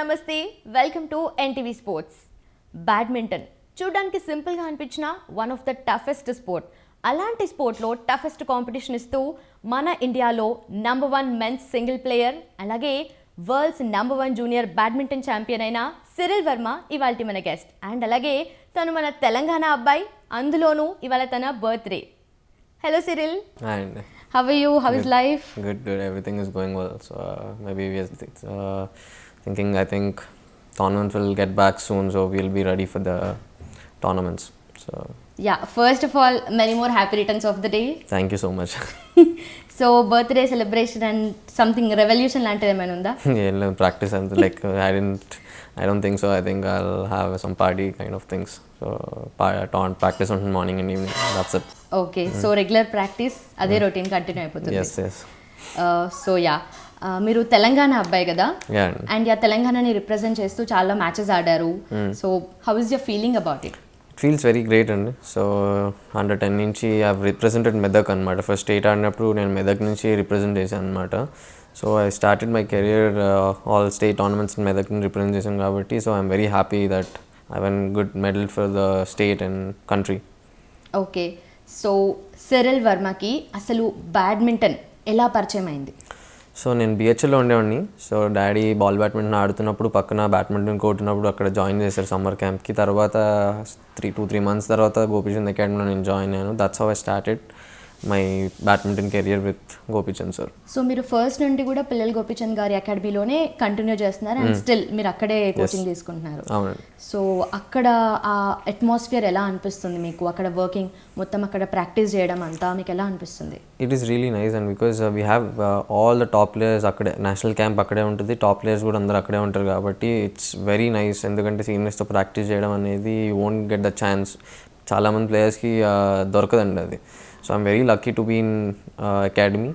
నమస్తే welcome to NTV sports badminton చూడడానికి సింపుల్గా అనిపించిన one of the toughest sport అలాంటి స్పోర్ట్లో టఫెస్ట్ కాంపిటీషన్ ఇస్తూ మన ఇండియాలో number one men's single player అలాగే world's number one junior badminton champion అయిన సిరిల్ వర్మ ఇవాళ మన గెస్ట్ అండ్ అలాగే తను మన తెలంగాణ అబ్బాయి అందులోనూ ఇవాళ తన birthday hello Siril how you how is life good good everything is going well so maybe it's thinking I think tournament will get back soon, so we'll be ready for the tournaments. So yeah, first of all, many more happy returns of the day. Thank you so much. so birthday celebration and something revolution lantern Yeah, no, practice and like uh, I didn't, I don't think so. I think I'll have some party kind of things. So party, uh, taunt, practice on morning and evening. That's it. Okay, so mm. regular practice, other mm. routine continue. Yes, yes. Uh, so yeah. మీరు తెలంగాణ అబ్బాయి కదా and ఆ తెలంగాణని represent చేస్తూ చాలా matches ఆడారు so how is your feeling about it feels very great అండి so under ten నుంచి ఐ రిప్రజెంటెడ్ మెదక్ అనమాట ఫస్ట్ స్టేట్ ఆడినప్పుడు నేను మెదక్ నుంచి రిప్రజెంట్ చేశాను అనమాట so I started my career all state tournaments Medak represent చేశాను కాబట్టి so I'm very happy that I won good medal for the state and country okay so Siril వర్మకి అసలు బ్యాడ్మింటన్ ఎలా పరిచయం అయింది సో నేను బిహెచ్ఎల్లో ఉండేవాడిని సో డాడీ బాల్ బ్యాడ్మింటన్ ఆడుతున్నప్పుడు పక్కన బ్యాడ్మింటన్ కోర్ట్ అక్కడ జాయిన్ చేశారు సమ్మర్ క్యాంప్కి తర్వాత త్రీ టూ త్రీ మంత్స్ తర్వాత గోపీచంద్ అకాడమీలో నేను జాయిన్ అయ్యాను that's how I started my badminton career with Gopichand sir so మీరు ఫస్ట్ నుండి కూడా పిల్లలు గోపిచంద్ గారి అకాడమీలోనే కంటిన్యూ చేస్తున్నారు అండ్ స్టిల్ hmm. మీరు అక్కడే కోచింగ్ తీసుకుంటున్నారు సో అక్కడ ఆ అట్మాస్ఫియర్ ఎలా అనిపిస్తుంది మీకు అక్కడ వర్కింగ్ మొత్తం అక్కడ ప్రాక్టీస్ చేయడం అంతా మీకు ఎలా అనిపిస్తుంది it is really nice and because we have all the top players అక్కడే నేషనల్ క్యాంప్ అక్కడే ఉంటుంది టాప్ ప్లేయర్స్ కూడా అందరూ అక్కడే ఉంటారు కాబట్టి ఇట్స్ వెరీ నైస్ ఎందుకంటే సీనియర్స్తో ప్రాక్టీస్ చేయడం అనేది ఓన్ గెట్ ద ఛాన్స్ చాలామంది ప్లేయర్స్కి దొరకదండి అది So I'm very lucky to be in uh, academy.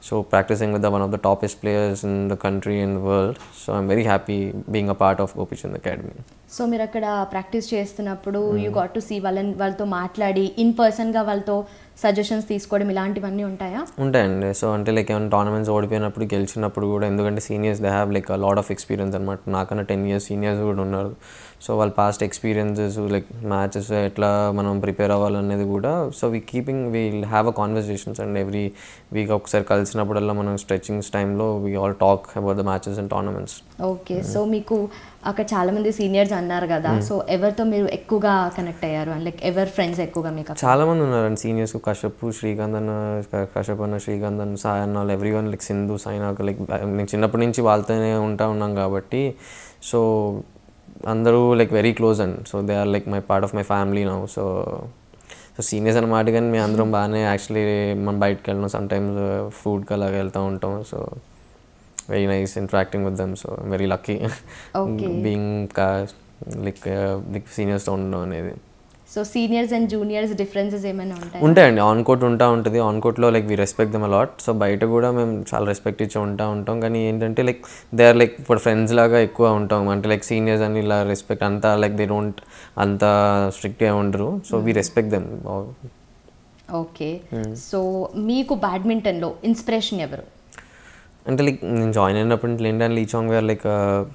So practicing with the, one of the toppest players in the country and the world. So I'm very happy being a part of Gopichand Academy. So మీరు అక్కడ practice hmm. you got to see valan valto వాళ్ళతో in person పర్సన్గా valto. Suggestions తీసుకోవడం ఇలాంటివన్నీ ఉంటాయా ఉంటాయండి so అంటే like ఏమైనా టోర్నమెంట్స్ ఓడిపోయినప్పుడు గెలిచినప్పుడు కూడా ఎందుకంటే seniors they have like lot of experience అనమాట నాకన్నా టెన్ ఇయర్స్ సీనియర్స్ కూడా ఉన్నారు సో వాళ్ళ పాస్ట్ ఎక్స్పీరియన్సెస్ లైక్ మ్యాచెస్ ఎట్లా మనం ప్రిపేర్ అవ్వాలనేది కూడా so we keeping we have a conversations and every week ఒకసారి కలిసినప్పుడల్లా మనం స్ట్రెచింగ్స్ టైంలో we all talk about the matches and tournaments okay so మీకు అక్కడ చాలామంది సీనియర్స్ అన్నారు కదా hmm. సో ఎవరితో మీరు ఎక్కువగా కనెక్ట్ అయ్యారు అండ్ లైక్ ఎవరి ఫ్రెండ్స్ ఎక్కువగా మీకు చాలామంది ఉన్నారండి సీనియర్స్ కశ్యప్ శ్రీగంధ అన్న కశ్యప్ అన్న శ్రీగంధ అన్న సాయి అన్న everyone like Sindhu Saina like నేను చిన్నప్పటి నుంచి వాళ్ళతోనే ఉంటా ఉన్నాం కాబట్టి సో అందరూ like very close and so they are like my part of my family నా సో సో సీనియర్స్ అన్నమాట కానీ మేము అందరం బాగానే యాక్చువల్లీ మనం బయటకు వెళ్ళినాం సమ్ టైమ్స్ uh, ఫుడ్కి అలాగే వెళ్తూ ఉంటాం so very nice interacting with them. So I'm very lucky okay. being cast like uh, like seniors don't know అనేది so seniors and juniors differences ఏమైనా ఉంటాయి ఉంటాయండి ఆన్ కోట్ ఉంటా ఉంటుంది ఆన్ కోట్లో like we respect them a lot so బయట కూడా మేము చాలా రెస్పెక్ట్ ఇచ్చి ఉంటా ఉంటాం కానీ ఏంటంటే లైక్ దే ఆర్ లైక్ ఇప్పుడు ఫ్రెండ్స్ లాగా ఎక్కువ ఉంటాం అంటే లైక్ సీనియర్స్ అని ఇలా రెస్పెక్ట్ అంతా లైక్ దే డోంట్ అంత స్ట్రిక్ట్గా ఉండరు so we respect them okay so మీకు బ్యాడ్మింటన్లో ఇన్స్పిరేషన్ ఎవరు అంటే లైక్ నేను జాయిన్ అయినప్పుడు నుంచి లిండన్ లీచాంగ్ వేర్ లైక్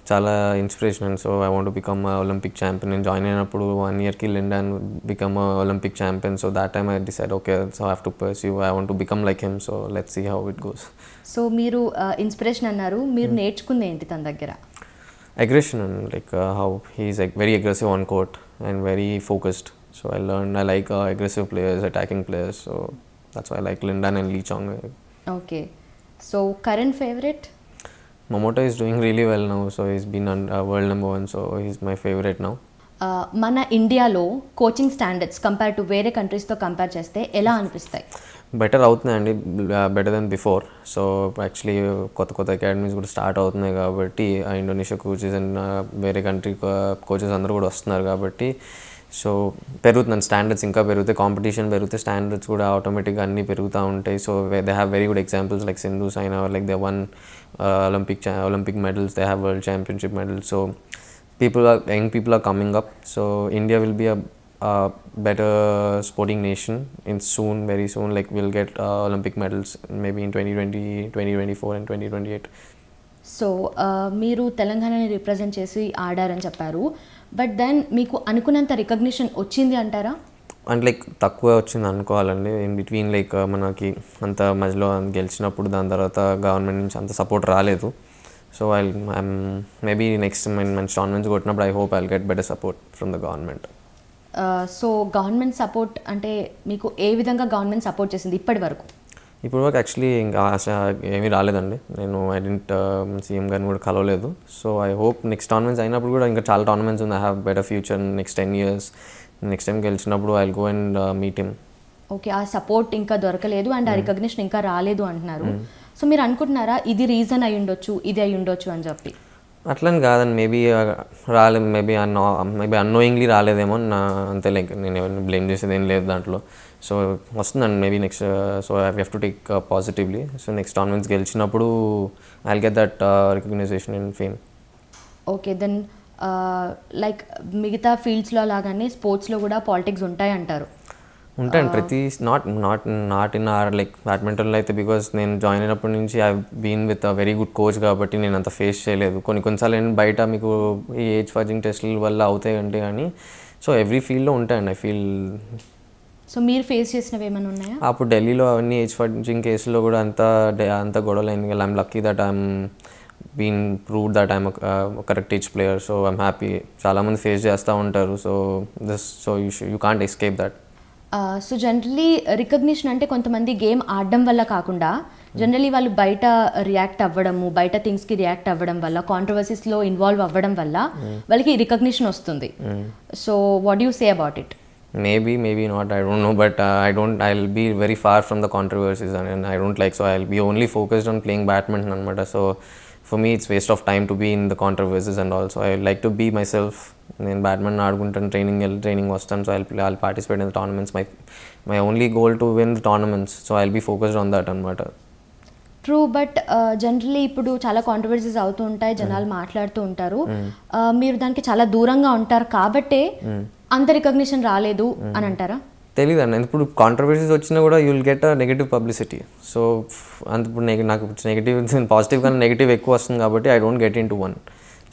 చాలా inspiration and so I want become Olympic champion నేను జాయిన్ అయినప్పుడు వన్ ఇయర్కి Lin Dan become Olympic champion so that time I decide okay so have to you I want become like him so let see how it goes so మీరు inspiration uh, అన్నారు మీరు hmm. నేర్చుకుంది ఏంటి తన దగ్గర aggression and like how he's very aggressive on court and very focused so I learn I like aggressive players attacking players so that's I like Lin Dan and Lee Chong okay so current favourite Momota is doing really well now so he's been world number one so is my favourite now మన ఇండియాలో coaching standards compare to వేరే కంట్రీస్తో compare చేస్తే ఎలా అనిపిస్తాయి better అవుతున్నాయండి better than before so actually కొత్త కొత్త academies కూడా స్టార్ట్ అవుతున్నాయి కాబట్టి ఇండోనేషియా కోచెస్ అండ్ వేరే కంట్రీ కోచెస్ uh, అందరూ కూడా వస్తున్నారు కాబట్టి సో పెరుగుతున్నాను స్టాండర్డ్స్ ఇంకా పెరుగుతాయి కాంపిటీషన్ పెరిగితే స్టాండర్డ్స్ కూడా ఆటోమేటిక్గా అన్నీ పెరుగుతూ ఉంటాయి so they have very good examples like Sindhu Saina like they won Olympic Olympic medals they have world championship medals so people are young people are coming up so India will be a better sporting soon very soon like will get Olympic medals maybe in twenty twenty twenty twenty four and twenty twenty eight so మీరు తెలంగాణని represent చేసి ఆడారని చెప్పారు but then మీకు అనుకున్నంత recognition వచ్చింది అంటారా and like తక్కువ వచ్చింది అనుకోవాలండి ఇన్ బిట్వీన్ లైక్ మనకి అంత మధ్యలో గెలిచినప్పుడు దాని తర్వాత గవర్నమెంట్ నుంచి అంత సపోర్ట్ రాలేదు సో ఐ మేబీ నెక్స్ట్ మేము మంచి టోర్నమెంట్స్ కొట్టినప్పుడు I hope I get better support from the government so government support అంటే మీకు ఏ విధంగా గవర్నమెంట్ సపోర్ట్ చేసింది ఇప్పటి వరకు ఇప్పుడు వరకు యాక్చువల్లీ ఇంకా ఆశ ఏమీ రాలేదండి నేను ఐ డెంట్ సీఎం గారిని కూడా కలవలేదు so I hope next tournaments అయినప్పుడు కూడా ఇంకా చాలా టోర్నమెంట్స్ ఉంది I have better future next ten years next time గెలిచినప్పుడు I go and meet him okay ఆ సపోర్ట్ ఇంకా దొరకలేదు అండ్ ఆ రికగ్నిషన్ hmm. ఇంకా రాలేదు అంటున్నారు hmm. సో మీరు అనుకుంటున్నారా ఇది రీజన్ అయి ఉండొచ్చు ఇది అయి ఉండొచ్చు అని చెప్పి అట్లని కాదండి మేబీ uh, రాలే మేబీ అన్నో మేబీ అన్నోయింగ్లీ రాలేదేమో నా అంతే లైక్ నేను ఏమైనా బ్లేమ్ చేసేది ఏం లేదు దాంట్లో సో వస్తుందండి maybe next so I have to take positively so next tournaments గెలిచినప్పుడు I get that recognition in fame okay then like మిగతా ఫీల్డ్స్లో లాగానే స్పోర్ట్స్లో కూడా పాలిటిక్స్ ఉంటాయి అంటారు uh, ఉంటాయి ప్రతి not not not in or like బ్యాడ్మింటన్లో అయితే బికాస్ నేను జాయిన్ అయినప్పటి నుంచి I been with a very good coach కాబట్టి నేను అంత ఫేస్ చేయలేదు కొన్ని కొన్నిసార్లు నేను బయట మీకు ఈ ఏజ్ ఫాజింగ్ టెస్టుల వల్ల అవుతాయి అంటే కానీ సో ఎవ్రీ ఫీల్డ్లో ఉంటాయండి ఐ ఫీల్ సో మీరు ఫేస్ చేసినవి ఏమైనా ఉన్నాయా అప్పుడు ఢిల్లీలో అవన్నీ ఏజ్ ఫైటింగ్ కేసులో కూడా అంత అంత గొడవలు అయింది I'm lucky that I'm been proved that I'm correct age player so I'm happy చాలామంది ఫేస్ చేస్తూ ఉంటారు so this so you you can't escape that so generally recognition అంటే కొంతమంది గేమ్ ఆడడం వల్ల కాకుండా జనరలీ వాళ్ళు బయట రియాక్ట్ అవ్వడము బయట థింగ్స్కి రియాక్ట్ అవ్వడం వల్ల కాంట్రవర్సీస్లో ఇన్వాల్వ్ అవ్వడం వల్ల hmm. వాళ్ళకి రికగ్నిషన్ వస్తుంది so what you say about it maybe maybe not I don't know but I don't I will be very far from the controversies and I don't like so I will be only focused on playing badminton అనమాట so for me it's waste of time to be in the controversies and also I like to be myself నేను badminton ఆడుకుంటాను training వెళ్ళి training వస్తాను so I I participate in the tournaments my my only goal to win the tournaments so I be focused on that అనమాట true but generally ఇప్పుడు చాలా controversies అవుతూ ఉంటాయి జనాలు hmm. మాట్లాడుతూ ఉంటారు hmm. మీరు దానికి చాలా దూరంగా ఉంటారు కాబట్టే hmm. అంత రికగ్నిషన్ రాలేదు అని అంటారా తెలియదు అన్న ఇప్పుడు కాంట్రవర్సీస్ వచ్చినా కూడా will get a negative publicity so అంత ఇప్పుడు నాకు నెగిటివ్ పాజిటివ్ కానీ నెగిటివ్ ఎక్కువ వస్తుంది కాబట్టి I don't get into one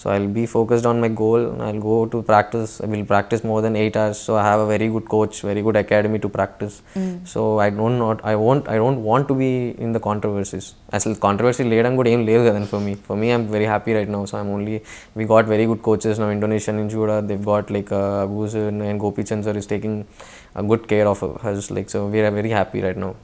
So I'll be focused on my goal. I'll go to practice. I will practice more than eight hours. So I have a very good coach, very good academy to practice. Mm. So I don't not I won't I don't want to be in the controversies. As controversy later I'm good aim later for me. For me I'm very happy right now. So I'm only we got very good coaches now. Indonesian in Jura, they've got like uh, Abuzin and Gopi Chansar is taking a good care of us. Like so we are very happy right now.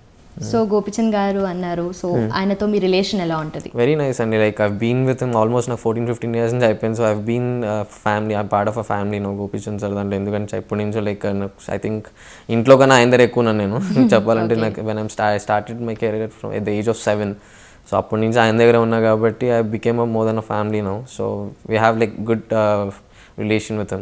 So Gopichand garu అన్నారు so hmm. ఆయనతో మీ relation ఎలా ఉంటుంది very nice అండి like I been with almost నాకు fourteen fifteen years నుంచి అయిపోయింది so I been family I part of a family no Gopichand sir దాంట్లో ఎందుకంటే ఇప్పటి నుంచో లైక్ ఐ థింక్ ఇంట్లో కన్నా ఆయన దగ్గర ఎక్కువ నేను చెప్పాలంటే నాకు when I'm started my career from at the age of seven so అప్పటి నుంచి ఆయన దగ్గర ఉన్నా కాబట్టి I became a more than a family now so we have like good relation with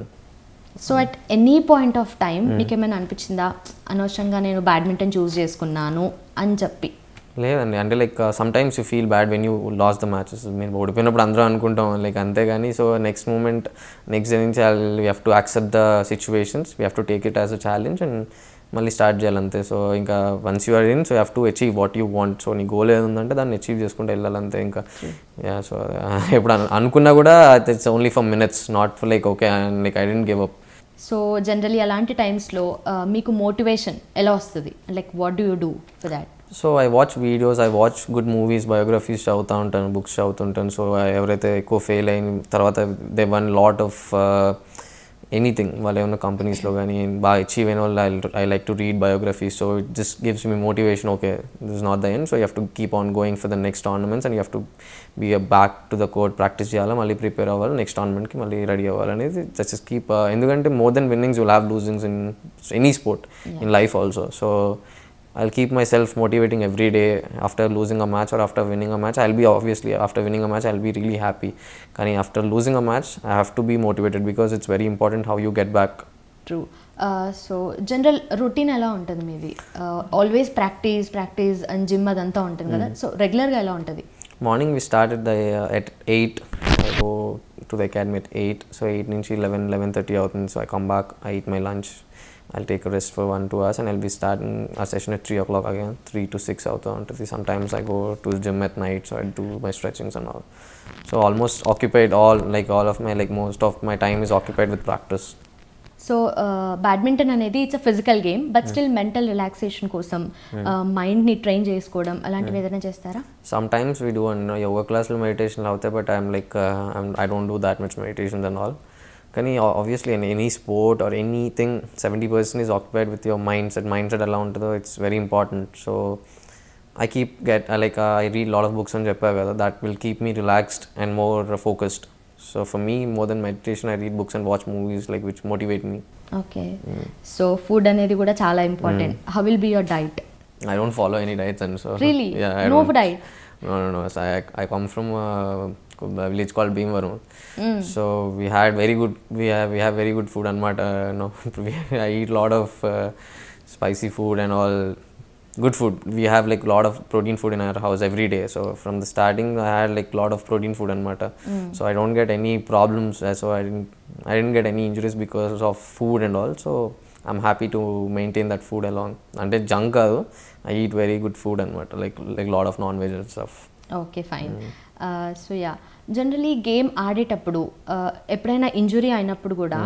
so at any point of time మీకు ఏమైనా అనిపించిందా అనవసరంగా నేను బ్యాడ్మింటన్ చూస్ చేసుకున్నాను అని చెప్పి లేదండి అంటే like sometimes you feel bad when you lose the matches మేము ఓడిపోయినప్పుడు అందరూ అనుకుంటాం లైక్ అంతేగాని సో నెక్స్ట్ మూమెంట్ నెక్స్ట్ నుంచి we have to accept the situations we have to take it as a challenge and మళ్ళీ start చేయాలి అంతే so ఇంకా once you are in so you have to achieve what you want so నీ goal ఏదంటే దాన్ని achieve చేసుకుంటూ వెళ్ళాలంతే ఇంకా so ఇప్పుడు uh, అనుకున్నా కూడా it's only for minutes not for like okay and like I didn't give up so generally అలాంటి టైమ్స్లో uh, మీకు మోటివేషన్ ఎలా వస్తుంది like what do you do for that so I watch videos I watch good movies biographies చదువుతూ ఉంటాను books చదువుతుంటాను so ఎవరైతే ఎక్కువ fail అయిన తర్వాత they won lot of anything వాళ్ళు ఏమైనా కంపెనీస్లో కానీ బాగా అచీవ్ అయిన వాళ్ళు I like to read biographies so it just gives me motivation okay this not the end so you have to keep on going for the next tournaments and you have to be back to the court practice చేయాలి మళ్ళీ prepare అవ్వాలి next టోర్నమెంట్కి మళ్ళీ ready అవ్వాలి అనేది just is keep uh, ఎందుకంటే more than winnings will have losings in any sport in life also so I keep myself motivating every day after losing a match or after winning a match I be obviously after winning a match I be really happy కానీ after losing a match I have to be motivated because it's very important how you get back true so general routine ఎలా ఉంటుంది మీది always practice practice and gym అదంతా ఉంటుంది కదా so hmm. రెగ్యులర్గా ఎలా ఉంటుంది Morning we started the, uh, at 8. I go to the academy at 8. So 8 నుంచి 11, 11.30 అవుతుంది. So I come back, I eat my lunch. I'll take a rest for 1, 2 hours and I'll be starting our session at 3 o'clock again. 3 to 6 out on. Sometimes I go to gym at night. So I do my stretchings and all. So almost occupied all, like all of my, like most of my time is occupied with practice. So badminton uh, అనేది it's a physical game but still mental relaxation కోసం మైండ్ని uh, train చేసుకోవడం అలాంటివి ఏదైనా చేస్తారా sometimes we do and yoga క్లాస్లో meditation అవుతాయి but I'm like I don't do that much meditation than all కానీ obviously any sport or anything seventy percent is occupied with your mindset mindset ఎలా ఉంటుందో it's very important so I keep get like I read lot of books అని చెప్పావు కదా that will keep me relaxed and more focused so for me more than meditation I read books and watch movies like which motivate me okay so food అనేది కూడా చాలా important how will be your diet I don't follow any diets and so really no diet no no no I I come from village call Bhimavaram so we had very good we have we have very good food అనమాట no I eat lot of spicy food and all good food we have like lot of protein food in our house every day so from the starting I had like lot of protein food అనమాట so I don't get any problems so I didn't get any injuries because of food and all so I'm happy to maintain that food along అంటే junk కాదు I eat very good food అనమాట like like lot of non veg of okay fine so yeah generally game ఆడేటప్పుడు uh, ఎప్పుడైనా injury అయినప్పుడు కూడా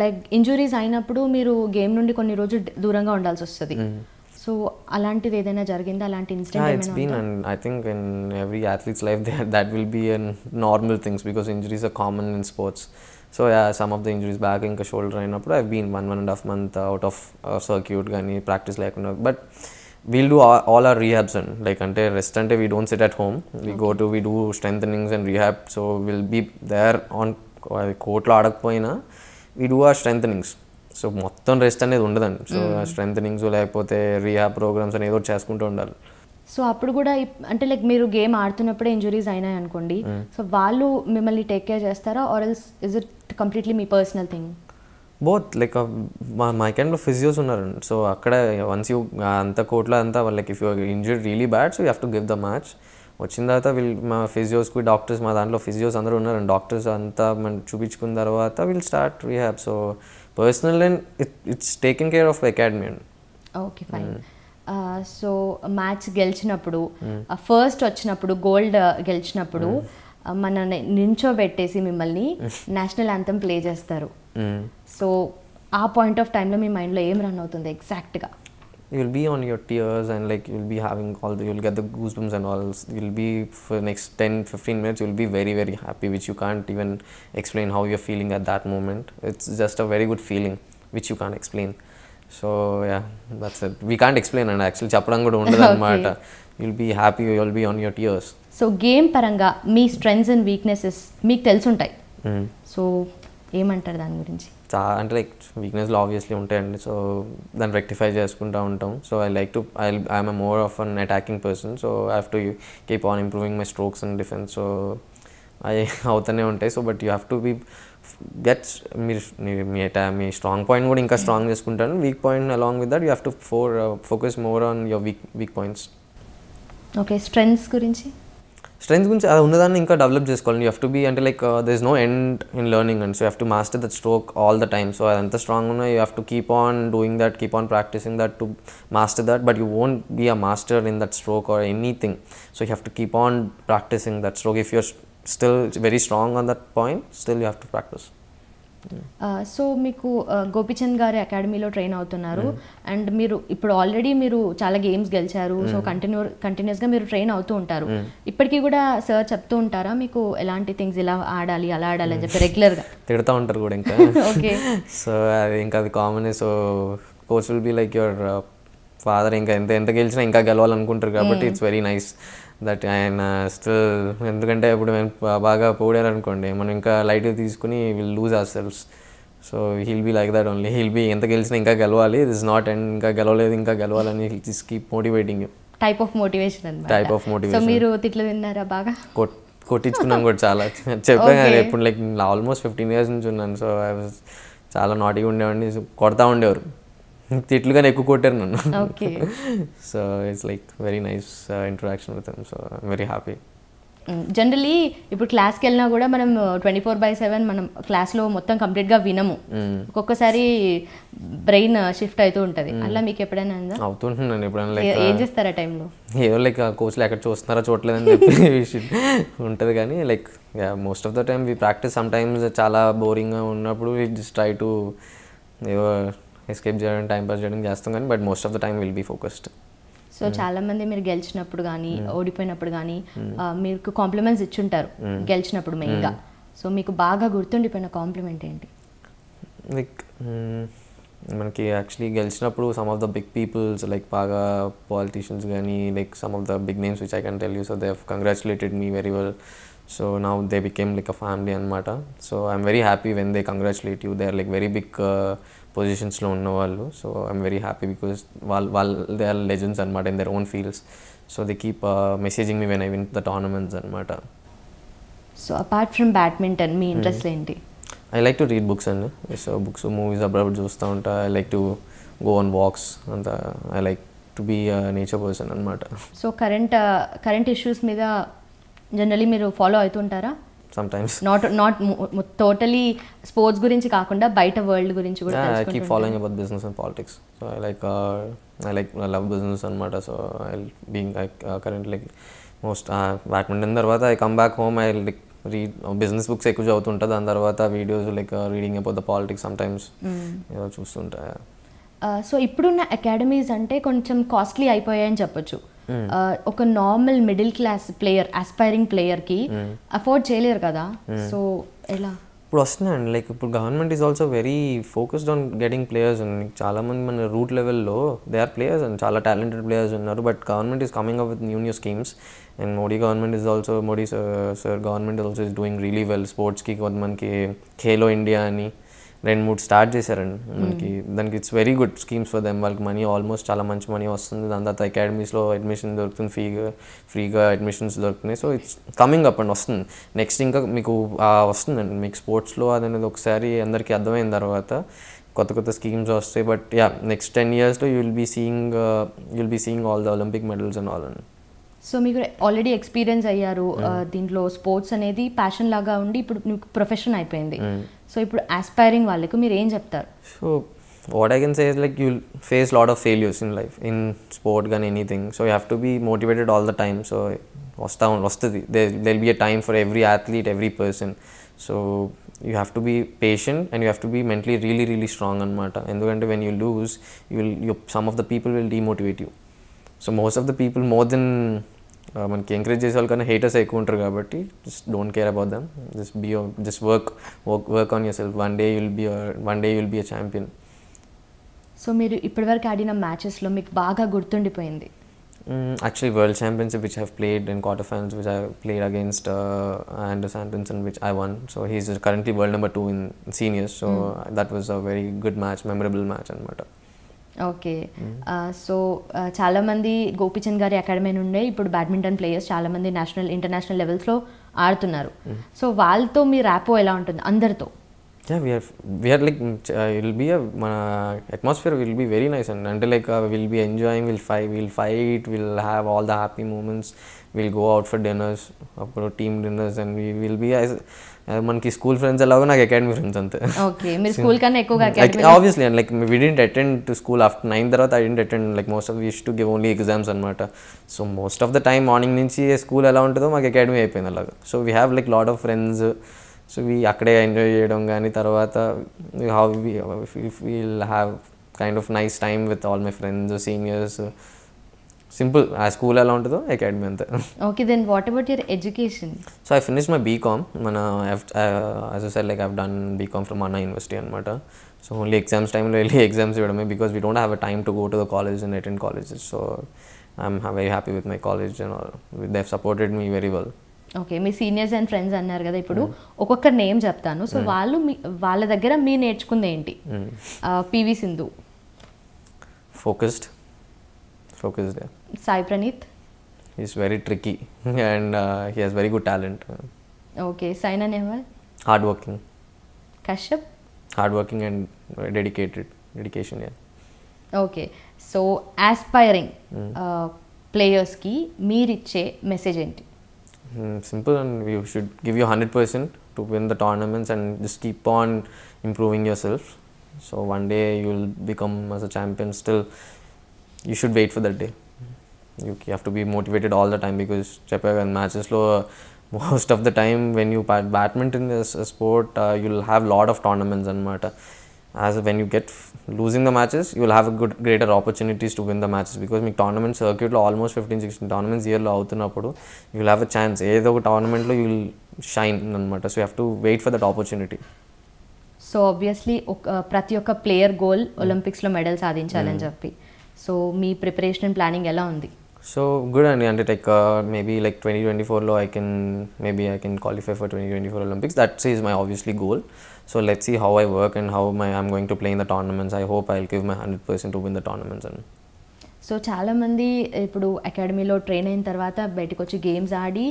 like hmm. Injuries uh, అయినప్పుడు మీరు game నుండి కొన్ని రోజులు దూరంగా ఉండాల్సి వస్తుంది hmm. So, alanti vedena jargenda alanti instant. Yeah, it's been, an, I think, in every athlete's life that will be a normal things because injuries are common in sports. So, yeah, some of the injuries back in the shoulder, and up, I've been one, one and a half month out of uh, circuit, circuit, gani, practice like, no. but we'll do all, our rehabs and like until rest day, we don't sit at home. We go to, we do strengthenings and rehab. So, we'll be there on uh, court, we do our strengthenings. So మొత్తం rest అనేది ఉండదండి so స్ట్రెంగ్ లేకపోతే Riya programmes అనేది చేసుకుంటూ ఉండాలి so అప్పుడు కూడా అంటే లైక్ మీరు గేమ్ ఆడుతున్నప్పుడే ఇంజురీస్ అయినాయి అనుకోండి సో వాళ్ళు మిమ్మల్ని టేక్ కేర్ చేస్తారా or else is it completely me personal thing both like మా మై క్యాండ్లో ఫిజియోస్ ఉన్నారు సో అక్కడ వన్స్ యూ అంత కోట్లో అంతా like if you injury really bad so you have to give the match వచ్చిన తర్వాత వీళ్ళు మా ఫిజియోస్కి డాక్టర్స్ మా దాంట్లో ఫిజియోస్ అందరూ ఉన్నారు అండి డాక్టర్స్ అంతా మనం చూపించుకున్న తర్వాత will start rehab so personal and it it's taking care of academy okay fine so match గెలిచినప్పుడు ఫస్ట్ hmm. uh, వచ్చినప్పుడు గోల్డ్ uh, గెలిచినప్పుడు hmm. uh, మన నించోబెట్టేసి మిమ్మల్ని నేషనల్ యాంథమ్ ప్లే చేస్తారు సో hmm. ఆ పాయింట్ ఆఫ్ టైంలో మీ మైండ్లో ఏం రన్ అవుతుంది ఎగ్జాక్ట్గా you'll be on your tears and like you'll be having all the, you'll get the goosebumps and all you'll be for next 10 15 minutes you'll be very very happy which you can't even explain how you're feeling at that moment it's just a very good feeling which you can't explain so yeah that's it we can't explain and actually చెప్పడం you will be happy you will be on your tears so game paranga me strengths and weaknesses weaknesses మీకు తెలుసుంటాయి so ఏమంటారు దాని గురించి చా అంటే like వీక్నెస్లు obviously ఉంటాయండి సో దాన్ని రెక్టిఫై చేసుకుంటూ ఉంటాం so I like to I I'm more of an attacking person so I have to keep on improving my strokes and defence so అవి అవుతూనే ఉంటాయి so but you have to be gets మీరు మీ మీ strong point కూడా ఇంకా strong చేసుకుంటాను weak point along with that you have to for focus more on your weak weak points okay strengths గురించి స్ట్రెంత్ గురించి అది ఉన్నదాన్ని ఇంకా డెవలప్ చేసుకోవాలి యూ హ్యావ్ టు బీ అంటే like there is no end in learning and so you have to master that stroke all the time so అది ఎంత strong ఉన్నా you have to keep on doing that keep on practising that to master that but you won't be a master in that stroke or anything so you have to keep on practising that stroke if you're still very strong on that point, still you have to practice. So మీకు గోపిచంద్ గారి అకాడమీలో train అవుతున్నారు hmm. And మీరు ఇప్పుడు already మీరు చాలా games గెలిచారు so hmm. Continue continuous గా మీరు ట్రైన్ అవుతూ ఉంటారు hmm. ఇప్పటికీ కూడా సార్ చెప్తూ ఉంటారా మీకు ఎలాంటి థింగ్స్ ఇలా ఆడాలి అలా ఆడాలి అని చెప్పి రెగ్యులర్గా తిడతా ఉంటారు కూడా ఇంకా ఓకే సో అది ఇంకా అది common so coach will be like your father ఇంకా ఎంత ఎంత గెలిచినా ఇంకా గెలవాలనుకుంటారు కాబట్టి ఇట్స్ వెరీ నైస్ దట్ ఆయన స్టిల్ ఎందుకంటే ఇప్పుడు మేము బాగా పోడారనుకోండి మనం ఇంకా లైట్ తీసుకుని will lose our so he'll be like that only he'll be ఎంత గెలిచినా ఇంకా గెలవాలి ఇస్ నాట్ అండ్ ఇంకా గెలవలేదు ఇంకా గెలవాలని this keep motivating type of motivation అనమాట టైప్ ఆఫ్ మోటివేషన్ మీరు తిట్లు తిన్నారా బాగా కొట్టించుకున్నాం కూడా చాలా చెప్పాను కదా ఇప్పుడు లైక్ ఆల్మోస్ట్ ఫిఫ్టీన్ ఇయర్స్ నుంచి ఉన్నాను సో ఐ వాజ్ చాలా నాటిగా ఉండేవాడిని కొడతా ఉండేవారు తిట్లుగానే ఎక్కువ కొట్టారు నన్ను so it's like very nice interaction with so very happy generally ఇప్పుడు క్లాస్కి వెళ్ళినా కూడా మనం ట్వంటీ ఫోర్ బై సెవెన్ మనం క్లాస్లో మొత్తం కంప్లీట్గా వినము mm. ఒక్కొక్కసారి బ్రెయిన్ షిఫ్ట్ అవుతూ ఉంటుంది అలా మీకు ఎప్పుడైనా అవుతుంటున్నాను ఎప్పుడైనా ఏం uh, చేస్తారు ఆ టైంలో ఏదో uh, లైక్ కోచ్లు ఎక్కడ చూస్తున్నారో చూడలేదని చెప్పి ఉంటుంది కానీ like most of the time we practice sometimes చాలా బోరింగ్గా ఉన్నప్పుడు we just try to escape చేయడం టైం పాస్ చేయడం చేస్తాం కానీ but most of the time will be focused so hmm. చాలా మంది మీరు గెలిచినప్పుడు కానీ hmm. ఓడిపోయినప్పుడు కానీ hmm. మీకు కాంప్లిమెంట్స్ ఇచ్చుంటారు గెలిచినప్పుడు మెయిన్గా సో మీకు బాగా గుర్తుండిపోయిన కాంప్లిమెంట్ ఏంటి లైక్ మనకి యాక్చువల్లీ గెలిచినప్పుడు some of the big peoples like బాగా పాలిటీషియన్స్ కానీ like some of the big names which I can tell you so they హ్ congratulated me very well so నా they became like a family అనమాట so I'm very happy when they congratulate you they are like very big పొజిషన్స్లో ఉన్నవాళ్ళు so I'm very happy because వాళ్ళు వాళ్ళ they are legends అనమాట in their own fields so they keep messaging me when I win the tournaments అనమాట so apart from badminton మీ interest ఏంటి I like to read books అండి so books movies అప్పుడప్పుడు చూస్తూ ఉంటా I like to go on walks అంత I like to be nature person అనమాట so current current issues మీద జనరలీ మీరు ఫాలో అవుతుంటారా sometimes not not totally sports గురించి కాకుండా బయట వరల్డ్ గురించి కూడా I keep following about business and politics so I like I like love business అనమాట so I being I current like most badminton తర్వాత I come back home I like read business books ఎక్కువ చదువుతుంటా దాని తర్వాత videos like reading about the politics sometimes చూస్తుంటా so uh, ఇప్పుడున్న academies అంటే కొంచెం కాస్ట్లీ అయిపోయాయని చెప్పొచ్చు Hmm. Uh, ఒక normal middle class player aspiring player కి అఫోర్డ్ hmm. చేయలేరు కదా సో hmm. ఎలా ఇప్పుడు వస్తున్నాయండి లైక్ ఇప్పుడు government is also very focused on getting players అండి మంది మన రూట్ లెవెల్లో దే ఆర్ ప్లేయర్స్ అండ్ చాలా టాలెంటెడ్ ప్లేయర్స్ ఉన్నారు but government is coming up with new new schemes and Modi government is also Modi sir government also is doing really well స్పోర్ట్స్కి కొంతమందికి Khelo India అని రెండు మూడు స్టార్ట్ చేశారండి hmm. మనకి దానికి it's very good schemes for them వాళ్ళకి మనీ ఆల్మోస్ట్ చాలా మంచి మనీ వస్తుంది దాని తర్వాత అకాడమీస్లో అడ్మిషన్ దొరుకుతుంది ఫ్రీగా ఫ్రీగా అడ్మిషన్స్ దొరుకుతున్నాయి so it's coming up and వస్తుంది నెక్స్ట్ ఇంకా మీకు వస్తుందండి మీకు స్పోర్ట్స్లో అది అనేది ఒకసారి అందరికీ అర్థమైన తర్వాత కొత్త కొత్త స్కీమ్స్ వస్తాయి బట్ యా నెక్స్ట్ టెన్ ఇయర్స్లో you will be seeing you will be seeing all the Olympic medals and all and so మీకు ఆల్రెడీ ఎక్స్పీరియన్స్ అయ్యారు hmm. దీంట్లో స్పోర్ట్స్ అనేది ప్యాషన్ లాగా ఉండి ఇప్పుడు ప్రొఫెషన్ అయిపోయింది hmm. సో ఇప్పుడు ఆస్పైరింగ్ వాళ్ళకు మీరు ఏం చెప్తారు so what I can say is like you face lot of failures in life in sport కానీ anything so you have to be motivated all the time so వస్తా వస్తుంది they they'll be a time for every athlete every person so you have to be patient and you have to be mentally really really strong అనమాట ఎందుకంటే when you lose you will you some of the people will demotivate you so most of the people more than మనకి encourage చేసే వాళ్ళు కానీ haters ఎక్కువ ఉంటారు కాబట్టి just don't care about them just be just work work work on your self one day will be one day will be a champion so మీరు ఇప్పటివరకు ఆడిన మ్యాచెస్లో మీకు బాగా గుర్తుండిపోయింది actually world championship which have played in quarter finals which I played against Anders Antonsen which I one so he is currently world number two in seniors so that was a very good match memorable match అనమాట okay hmm. So చాలామంది గోపిచంద్ గారి academy నుండే ఇప్పుడు badminton players చాలామంది national international లెవెల్స్లో ఆడుతున్నారు hmm. So వాళ్ళతో మీ rapport ఎలా ఉంటుంది అందరితో వీఆర్ లైక్ విల్ బి మన atmosphere will be very nice and అంటే like will be enjoying will ఫై will fight will have all the happy moments will go out for dinners అప్పుడు team dinners and we will be మనకి school friends ఎలాగో నాకు academy friends అంతే okay మీరు school కన్నా ఎక్కువగా obviously and like we didn't attend to school after nine తర్వాత I didn't attend like most of use to give only exams అనమాట so most of the time morning నుంచి school ఎలా ఉంటుందో మాకు అకాడమీ అయిపోయింది అలాగా so we have like lot of friends so we అక్కడే ఎంజాయ్ చేయడం కానీ తర్వాత how we will have kind of nice time with all my friends seniors simple ఆ స్కూల్ ఎలా ఉంటుందో అకాడమీ అంతే okay then what about your education so I finish my BCom మన sir like I've done BCom from Anna University అనమాట so only exams టైంలో వెళ్ళి exams ఇవ్వడమే because we don't have a time to go to the college and attend colleges so I'm very happy with my college and they supported me very well okay మీ seniors and friends అన్నారు కదా ఇప్పుడు hmm. ఒక్కొక్క name చెప్తాను so hmm. వాళ్ళు మీ వాళ్ళ దగ్గర మీ నేర్చుకుంది ఏంటి PV Sindhu focused focus there. Sai Pranit. He's very tricky and uh, he has very good talent. Okay, Saina Nehwal. Hard working. Kashyap. Hard working and uh, dedicated. Dedication, yeah. Okay, so aspiring hmm. uh, players' key. Me, ki message enti. Hmm, simple and you should give you 100% to win the tournaments and just keep on improving yourself. So one day you will become as a champion still. You should wait for that day you have to be motivated all the time because చెప్పా కదా మ్యాచెస్లో most of the time when you badminton sport will have lot of tournaments అనమాట as when you get losing the matches you will have good greater opportunities to win the matches because మీకు tournament సర్క్యూట్లో almost fifteen sixteen tournaments ఇయర్లో అవుతున్నప్పుడు you will have a chance ఏదో ఒక టోర్నమెంట్లో you will shine అనమాట so you have to wait for that opportunity so obviously ప్రతి ఒక్క ప్లేయర్ గోల్ ఒలింపిక్స్లో మెడల్ సాధించాలని hmm. చెప్పి సో మీ ప్రిపరేషన్ అండ్ ప్లానింగ్ ఎలా ఉంది సో గుడ్ అండి అంటే like maybe like twenty twenty ఫోర్లో I can maybe I can qualify for twenty twenty four Olympics that's is my obviously goal so let see how I work and how my I'm going to play in the tournaments I hope I give my hundred percent to win the tournaments and so చాలామంది ఇప్పుడు అకాడమీలో train అయిన తర్వాత బయటకు వచ్చి games ఆడి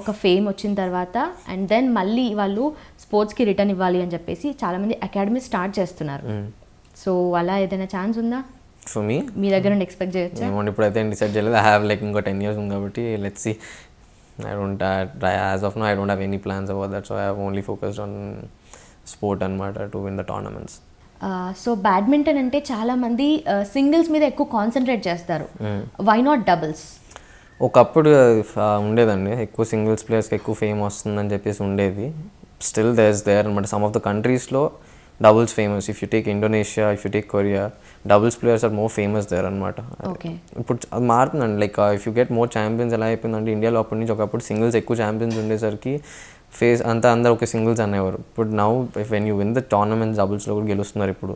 ఒక fame వచ్చిన తర్వాత అండ్ దెన్ మళ్ళీ వాళ్ళు స్పోర్ట్స్కి రిటర్న్ ఇవ్వాలి అని చెప్పేసి చాలామంది అకాడమీ స్టార్ట్ చేస్తున్నారు hmm. సో అలా ఏదైనా ఛాన్స్ ఉందా సో మీ మీ దగ్గర నుండి ఎక్స్పెక్ట్ చేయొచ్చు ఏమండి అయితే డిసైడ్ చేయలేదు ఐ హ్యావ్ లైక్ ఇంకో టెన్ ఇయర్స్ ఉంది కాబట్టి let's see I don't as of now I don't have any plans about that so I have only focused on sport అనమాట to win the tournaments so badminton అంటే చాలామంది singles మీద ఎక్కువ concentrate చేస్తారు why not doubles ఒకప్పుడు ఉండేదండి ఎక్కువ singles ప్లేయర్స్కి ఎక్కువ ఫేమ్ వస్తుందని చెప్పేసి ఉండేది స్టిల్ దేస్ దేర్ అనమాట సమ్ ఆఫ్ ద కంట్రీస్లో doubles famous if you take Indonesia if you take Korea doubles players are more famous there అనమాట ఇప్పుడు అది మారుతుందండి like if you get more champions ఎలా అయిపోయిందంటే ఇండియాలో అప్పటి నుంచి ఒకప్పుడు సింగిల్స్ ఎక్కువ ఛాంపియన్స్ ఉండేసరికి ఫేస్ అంతా అందరూ ఒక సింగిల్స్ అనేవారు ఇప్పుడు now when you win the tournaments డబుల్స్లో కూడా గెలుస్తున్నారు ఇప్పుడు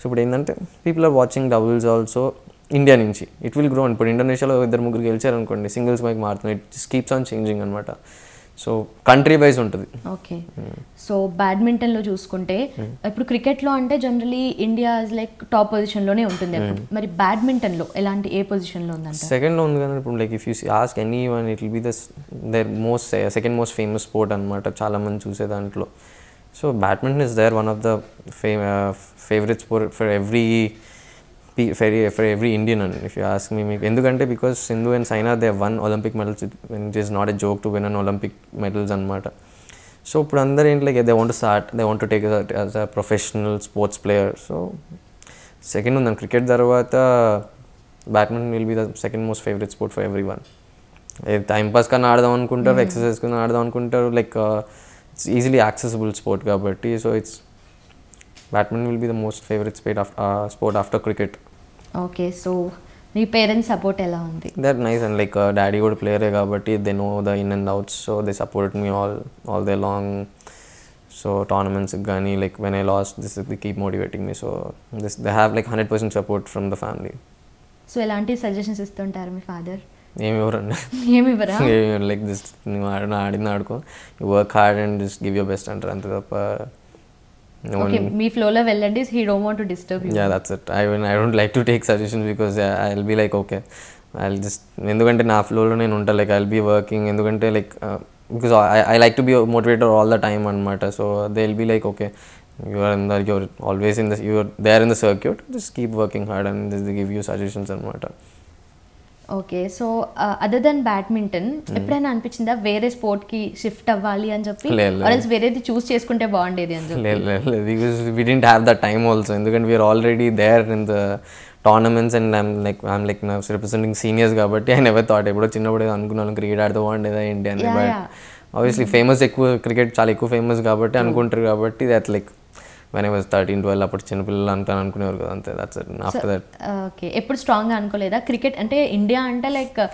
సో ఇప్పుడు ఏంటంటే people are watching doubles also India నుంచి ఇట్ విల్ గ్రో ఇప్పుడు ఇండోనేషియాలో ఇద్దరు ముగ్గురు గెలిచారనుకోండి సింగిల్స్ మైక్ మారుతున్నాయి ఇట్ స్కీప్స్ ఆన్ చేంజింగ్ అనమాట సో కంట్రీ వైజ్ ఉంటుంది ఓకే సో బ్యాడ్మింటన్లో చూసుకుంటే hmm. ఇప్పుడు క్రికెట్లో అంటే జనరలీ ఇండియా లైక్ టాప్ పొజిషన్లోనే ఉంటుంది hmm. మరి బ్యాడ్మింటన్లో ఎలాంటి ఏ పొజిషన్లో ఉంది సెకండ్లో ఉంది కదా ఇప్పుడు like if you ask anyone it will be the their most second most famous sport అనమాట మంది చూసే దాంట్లో so badminton is there one of the ఫే favourite sport for every Indian and if you ask me మీకు ఎందుకంటే because Sindhu and Saina they won Olympic medals it is not a joke to win an Olympic medals అనమాట సో ఇప్పుడు అందరూ ఏంటి like they want start they want take as a professional sports player so second ఉందండి cricket తర్వాత badminton will be the second most favourite sport for everyone timepass కన్నా ఆడదాం అనుకుంటారు ఎక్సర్సైజ్ hmm. కన్నా ఆడదాం అనుకుంటారు like it's easily accessible sport కాబట్టి so it's badminton will be the most favourite sport after sport after cricket okay so మీ parents support ఎలా ఉంది that nice and like daddy కూడా ప్లేయరే కాబట్టి they know the in and outs so they support me all all they long so tournaments కానీ like when I loss this the keep motivating me so this they have like hundred percent support from the family so ఎలాంటి suggestions ఇస్తుంటారు మీ father ఏమి ఇవ్వరండి ఏమి like just నువ్వు ఆడిన ఆడుకో work hard and just give your best అంటారు అంతే తప్ప No okay, me Flola this, he don't want to disturb you. Yeah, that's it. I mean, I don't like to take suggestions because I'll be like, okay, I'll just, endukante na Flola ne nunta, like, I'll be working, endukante like, uh, because I, I like to be a motivator all the time on matter. So, they'll be like, okay, you are in the, you're always in the, you're there in the circuit, just keep working hard and they give you suggestions on matter. Okay so other then badminton ఎప్పుడైనా అనిపించిందా వేరే sport కి shift అవ్వాలి అని చెప్పి ఆర్ఎల్స్ వేరేది చూస్ చేసుకుంటే బాగుండేది అని చెప్పి we didn't have the time also ఎందుకంటే we're already there in the tournaments and I'm like I'm like నా రిప్రజెంటింగ్ సీనియర్స్ కాబట్టి ఐ నెవర్ థాట్ ఎప్పుడో చిన్నప్పుడు అనుకున్నాను క్రికెట్ ఆడితే బాగుండేదా ఏంటి అని బట్ ఆబ్వియస్లీ ఫేమస్ ఎక్కువ క్రికెట్ చాలా ఎక్కువ ఫేమస్ కాబట్టి hmm. అనుకుంటారు కాబట్టి that like when I was thirteen twelve అప్పుడు చిన్నపిల్లలు అంటాను అనుకునేవారు కదా అంతే దట్స్ ఆఫ్టర్ దట్ ఓకే ఎప్పుడు స్ట్రాంగ్గా అనుకోలేదా క్రికెట్ అంటే ఇండియా అంటే లైక్ uh,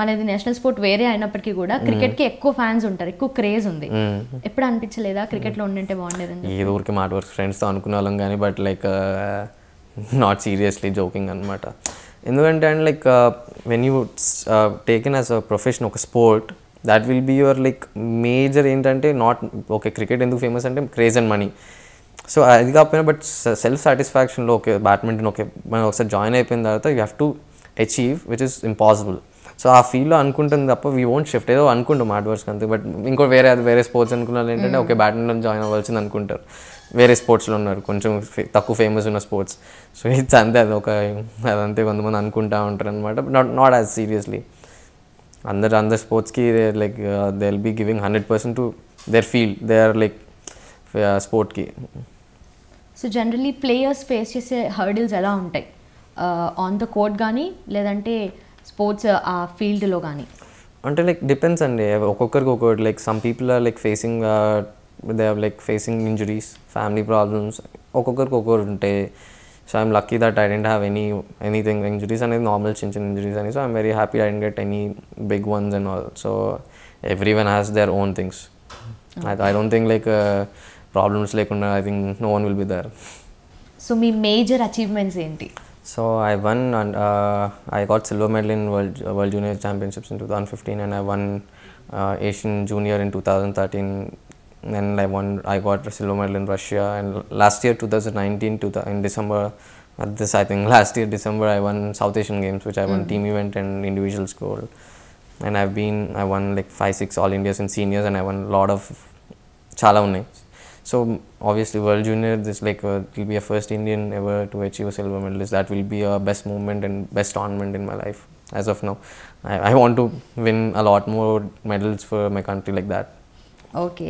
మనది నేషనల్ స్పోర్ట్ వేరే అయినప్పటికీ కూడా క్రికెట్ mm. కి ఎక్కువ ఫ్యాన్స్ ఉంటారు ఎక్కువ క్రేజ్ ఉంది mm. ఎప్పుడు అనిపించలేదా క్రికెట్లో mm. ఉండింటే బాగుండేదండి ఏదో ఊరికి మాట ఫ్రెండ్స్ ఫ్రెండ్స్తో అనుకునే వాళ్ళం కానీ but like not seriously joking అనమాట ఎందుకంటే and like when you taken as a profession ఒక sport that will be your like major ఏంటంటే నాట్ ఓకే క్రికెట్ ఎందుకు ఫేమస్ అంటే క్రేజ్ అండ్ మనీ సో అది కాకపోయినా బట్ సెల్ఫ్ సాటిస్ఫాక్షన్లో ఓకే బ్యాడ్మింటన్ ఓకే మనం ఒకసారి జాయిన్ అయిపోయిన తర్వాత you have to achieve which is impossible so ఆ ఫీల్డ్లో అనుకుంటుంది తప్ప వీ ఓంట్ షిఫ్ట్ ఏదో అనుకుంటాం ఆర్డ్వర్స్కి అంతే బట్ ఇంకో వేరే అది వేరే స్పోర్ట్స్ అనుకున్నారు ఏంటంటే ఓకే బ్యాడ్మింటన్ జాయిన్ అవ్వాల్సింది అనుకుంటారు వేరే స్పోర్ట్స్లో ఉన్నారు కొంచెం తక్కువ ఫేమస్ ఉన్న స్పోర్ట్స్ సో ఇట్స్ అంతే అది ఒక అదంతే కొంతమంది అనుకుంటా ఉంటారు అనమాట నాట్ నాట్ యాజ్ సీరియస్లీ అందరు అందరు స్పోర్ట్స్కి like they will be giving hundred percent to their field they are like స్పోర్ట్కి సో జనరలీ ప్లేయర్స్ ఫేస్ చేసే హర్డిల్స్ ఎలా ఉంటాయి ఆన్ ద కోర్ట్ కానీ లేదంటే స్పోర్ట్స్ uh, ఆ ఫీల్డ్లో కానీ అంటే లైక్ డిపెండ్స్ అండి ఒక్కొక్కరికి ఒక్కొక్కటి like some people are like facing they have like facing injuries family problems ఒక్కొక్కరికి ఒక్కొక్కరు ఉంటే so I'm lucky that I didn't have any anything injuries అనేది నార్మల్ చిన్న చిన్న ఇంజురీస్ అని so I'm very happy I didn't get any big ones and all so every one has their own things I don't think like Problems like I think no one will be there so me major achievements ఏంటి so I won and I got silver medal in world world junior championships in two thousand fifteen and I won Asian junior in two thousand thirteen and uh, I won. I got a silver medal in Russia. And last year, 2019, in December, this I think last year December, I won South Asian Games, which I won hmm. team event and individual score And I've been I won like five, six All Indias in seniors, and I won a lot of chala unnai. So obviously World Junior, this like will uh, be a first Indian ever to achieve a silver medalist. That will be a best moment and best tournament in my life as of now. I, I want to win a lot more medals for my country like that. Okay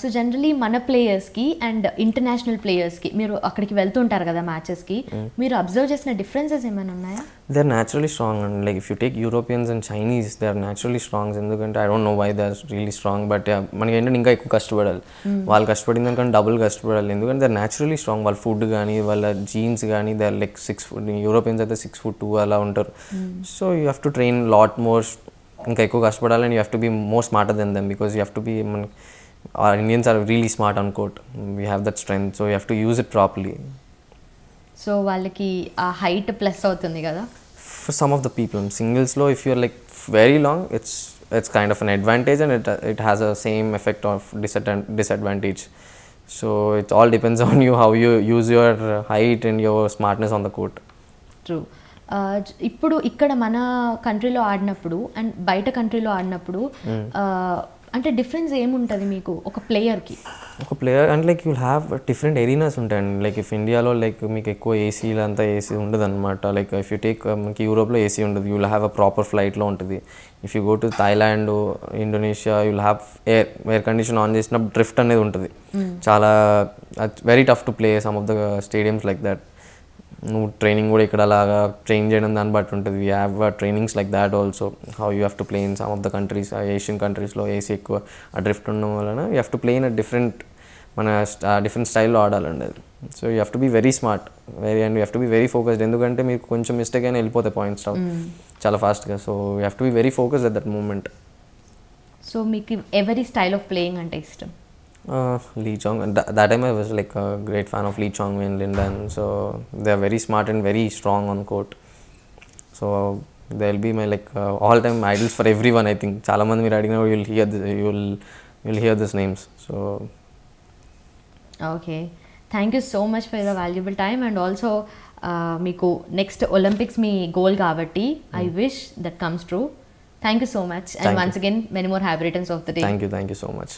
so generally మన ప్లేయర్స్కి and international ప్లేయర్స్కి మీరు అక్కడికి వెళ్తుంటారు కదా మ్యాచెస్కి mm. మీరు observe చేసిన డిఫరెన్సెస్ ఏమైనా ఉన్నాయా they are naturally strong and like if you take Europeans and Chinese they are naturally strongs ఎందుకంటే I don't know why they are really strong but మనకి ఏంటంటే ఇంకా ఎక్కువ కష్టపడాలి mm. వాళ్ళు కష్టపడింది కానీ డబుల్ కష్టపడాలి ఎందుకంటే దే ఆర్ న్యాచురలీ స్ట్రాంగ్ వాళ్ళ ఫుడ్ కానీ వాళ్ళ జీన్స్ కానీ they are like six foot Europeans అయితే సిక్స్ ఫుట్ టూ అలా ఉంటారు so you have to train lot more ఇంకా ఎక్కువ కష్టపడాలి and you have to be more smarter then them because you have to be మన our Indians are really smart అనుకోట్ we have that strength so you have to use it properly so వాళ్ళకి ఆ height plus అవుతుంది కదా for some of the people సింగిల్స్లో if you're like very long it's it's kind of an advantage and it it has a same effect of disadvan disadvantage so it's all depends on you how you use your height and your smartness on the court true ఇప్పుడు ఇక్కడ మన కంట్రీలో ఆడినప్పుడు and బయట కంట్రీలో ఆడినప్పుడు hmm. అంటే difference ఏముంటుంది మీకు ఒక ప్లేయర్కి ఒక ప్లేయర్ అంటే like you have different arenas ఉంటాయండి లైక్ ఇఫ్ ఇండియాలో లైక్ మీకు ఎక్కువ ఏసీలు అంతా ఏసీ ఉండదు అనమాట లైక్ ఇఫ్ యూ టేక్ మీకు యూరోప్లో ఏసీ ఉండదు యూల్ హ్యావ్ అ ప్రాపర్ ఫ్లైట్లో ఉంటుంది if you go to Thailand Indonesia you'll have air air condition on చేసినప్పుడు డ్రిఫ్ట్ అనేది ఉంటుంది hmm. చాలా very tough to play some of the stadiums like that నువ్వు ట్రైనింగ్ కూడా ఇక్కడ అలాగా ట్రైన్ చేయడం దాన్ని బట్టి ఉంటుంది we have trainings like that also how you have to play in some of the countries Asian కంట్రీస్లో ఏసీ ఎక్కువ ఆ డ్రిఫ్ట్ ఉండడం వలన you have to play in a different మన డిఫరెంట్ స్టైల్లో ఆడాలండి అది so you have to be very smart very and you have to be very focused ఎందుకంటే మీకు కొంచెం మిస్టేక్ అయినా వెళ్ళిపోతాయి పాయింట్స్ hmm. చాలా ఫాస్ట్గా so you have to be very focused at that moment so మీకు ఎవరి స్టైల్ ఆఫ్ ప్లేయింగ్ అంటే ఇష్టం Uh, Lee Chong. Th- that time I was like a great fan of Lee Chong and Lin Dan. So they are very smart and very strong on court. So they'll be my like uh, all time idols for everyone. I think Chalaman Miradina. You'll hear this, you'll you'll hear these names. So okay, thank you so much for your valuable time and also. మీకు next Olympics మీ goal కాబట్టి I wish that comes true thank you so much and once again many more happy returns of the day thank you thank you so much